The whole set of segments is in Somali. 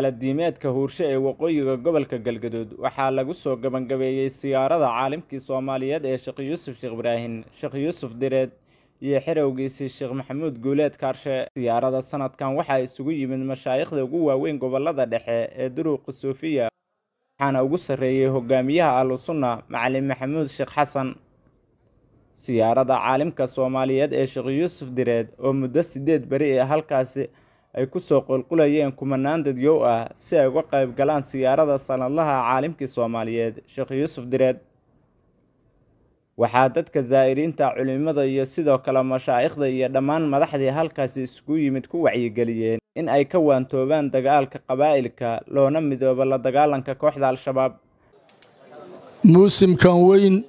diimeedka huurshe ee waqooyiga gobolka galgaduud waxaa lagu soo gabangabeeyey siyaarada caalimkii soomaaliyeed ee sheekh yuusuf sheekh ibraahin sheekh yuusuf direed iyo xerowgiisii sheekh maxamuud guuleed kaarshe siyaarada sanadkan waxaa isugu yimid mashaayikhda ugu waaweyn gobolada dhexe ee duruuqa sofiya waxaana ugu sarreeyey hogaamiyaha ahlusunna macalin maxamuud sheekh xasan siyaarada caalimka soomaaliyeed ee sheekh yuusuf direed oo muddo siddeed beri ee ah, halkaasi ay ku soo qulqulayeen kumanaan dadyow ah si ay uga qayb galaan siyaarada sanadlaha caalimkii soomaaliyeed sheekh yuusuf direed waxaa dadka zaa'iriinta culimmada iyo sidoo kale mashaa'ikhda iyo dhammaan madaxdii halkaasi isugu yimid ku wacyigeliyeen in ay ka waantoobaan dagaalka qabaa'ilka loona midoobo la dagaalanka kooxda al-shabaab muusimkan weyn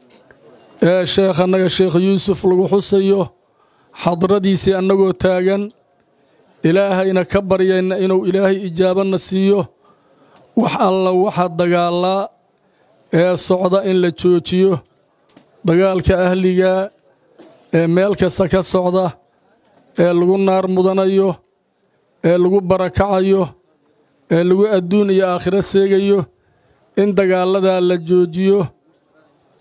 ee sheekh annaga sheekh yuusuf lagu xusayo xadradiisii annagoo taagan ilaahayna ka baryayna inuu ilaahay ijaabana siiyo wax alla waxa dagaalaa ee socda in la joojiyo dagaalka ahligaa ee meel kasta ka socda ee lagu naar mudanayo ee lagu barakacayo ee lagu adduun iyo aakhiro seegayo in dagaalladaa la joojiyo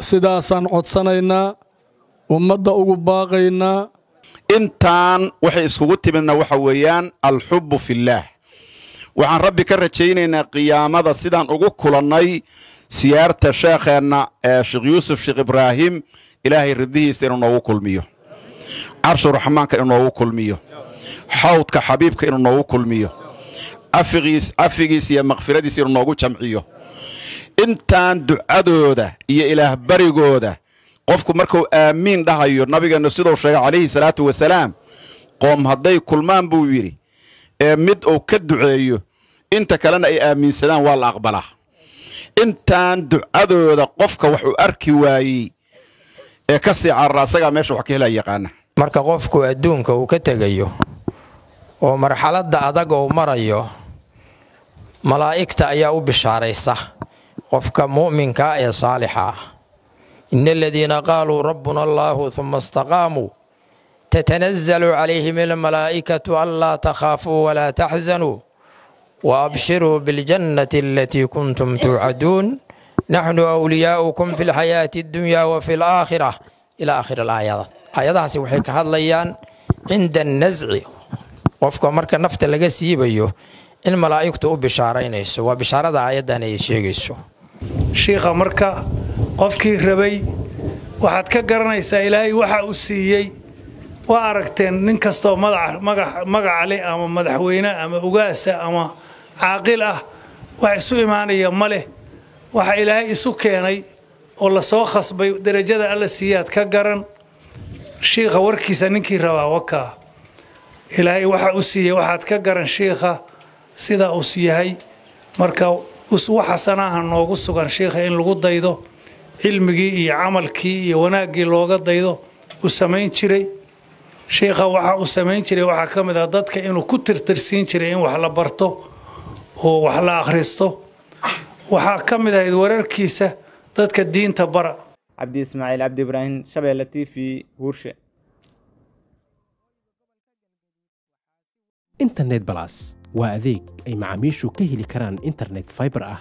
sidaasaan codsanaynaa ummadda ugu baaqaynaa intaan waxay iskugu timidna waxa weeyaan alxubbu fillaah waxaan rabbi ka rajaynaynaa qiyaamada sidaan ugu kulannay siyaarta sheekheenna ee sheekh yuusuf sheekh ibraahim ilaahay ridihiisa inuu noogu kulmiyo carshu raxmaanka inuu noogu kulmiyo xawdka xabiibka inuu noogu kulmiyo afigiis iyo makhfiradiisa inuu noogu jamciyo intaan ducadooda iyo ilaah barigooda qofku markuu aamiin dhahayo nabigeennu sidou sheegay calayhi salaatu wasalaam qoom hadday kulmaan buu yidhi ee mid uu ka duceeyo inta kalena ay aaminsadaan waa la aqbalaa intaan ducadooda qofka waxuu arki waayey ee ka sii carara asagaa meesha wax ka helaa yaqaana marka qofku adduunka uu ka tegayo oo marxaladda adag uu marayo malaa'igta ayaa u bishaaraysa qofka mu'minkaa ah ee saalixa ah in aladiina qaaluu rabbuna allaahu huma istaqaamuu tatanazalu calayhim almalaa'ikatu anlaa takhaafuu walaa taxzanuu wa abshiruu biاljannati alatii kuntum tuucaduun naxnu awliyaa'ukum fi lxayaati اddunyaa wafi alaakhira ilaa aakhiri alaayadaad aayadahaasi waxay ka hadlayaan cinda annasci qofka marka nafta laga siibayo in malaa'igtu u bishaaraynayso waa bishaarada aayaddan ay sheegayso qofkii rabay waxaad ka garanaysaa ilaahay waxa uu siiyey waa aragteen nin kastoo magacale ama madaxweyne ama ugaasa ama caaqil ah wax isu imaanaya ma leh waxa ilaahay isu keenay oo lasoo khasbay darajada alla siiyaad ka garan shiikha warkiisa ninkii rabaa wakaa ilaahay waxa u siiyey waxaad ka garan shiikha sidaa us yahay marka waxa sanaaha noogu sugan shiikha in lagu daydo cilmigii iyo camalkii iyo wanaaggii looga daydo u samayn jiray sheikha waxa uu samayn jiray waxaa ka mid ah dadka inuu ku tirtirsiin jiray in wax la barto oo wax la akhristo waxaa ka mid ahayd wararkiisa dadka diinta bara cabdi ismaaciil cabdi ibraahim shabeelle t huurshe internet balas waa adeeg ay macaamiishu ka heli karaan internet fiber ah